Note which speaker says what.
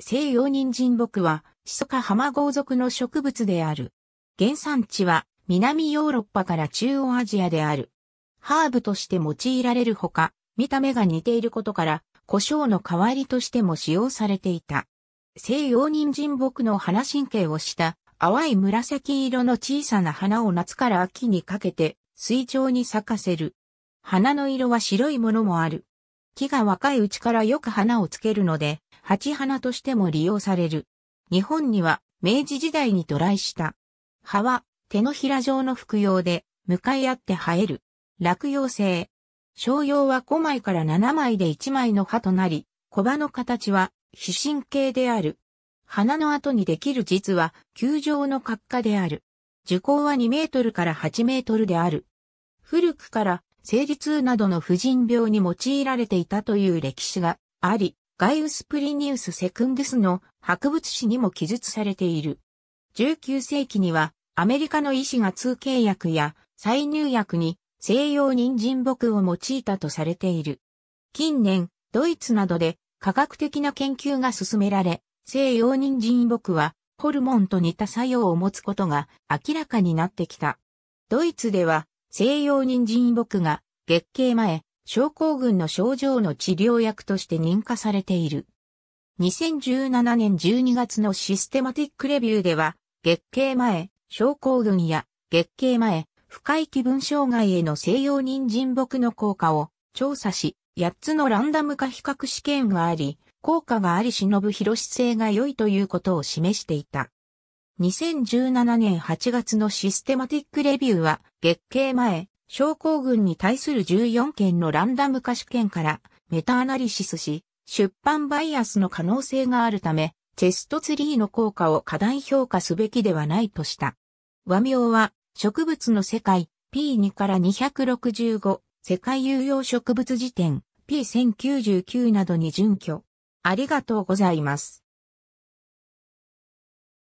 Speaker 1: 西洋人参木は、シソか浜豪族の植物である。原産地は、南ヨーロッパから中央アジアである。ハーブとして用いられるほか、見た目が似ていることから、胡椒の代わりとしても使用されていた。西洋人参木の花神経をした淡い紫色の小さな花を夏から秋にかけて水上に咲かせる。花の色は白いものもある。木が若いうちからよく花をつけるので、鉢花としても利用される。日本には明治時代に渡来した。葉は手のひら状の服用で向かい合って生える。落葉性。商用は5枚から7枚で1枚の葉となり、小葉の形は非神形である。花の後にできる実は球状の角化である。樹高は2メートルから8メートルである。古くから生理痛などの婦人病に用いられていたという歴史があり、ガイウス・プリニウス・セクンデスの博物誌にも記述されている。19世紀にはアメリカの医師が通契薬や再入薬に西洋人参木を用いたとされている。近年、ドイツなどで科学的な研究が進められ、西洋人参木はホルモンと似た作用を持つことが明らかになってきた。ドイツでは西洋人参木が月経前、症候群の症状の治療薬として認可されている。2017年12月のシステマティックレビューでは、月経前、症候群や月経前、深い気分障害への西洋人参木の効果を調査し、8つのランダム化比較試験があり、効果があり忍ぶ広し性が良いということを示していた。2017年8月のシステマティックレビューは、月経前、症候群に対する14件のランダム化試験からメタアナリシスし、出版バイアスの可能性があるため、チェストツリーの効果を過大評価すべきではないとした。和名は、植物の世界 P2 から265、世界有用植物辞典 P1099 などに準拠。ありがとうございます。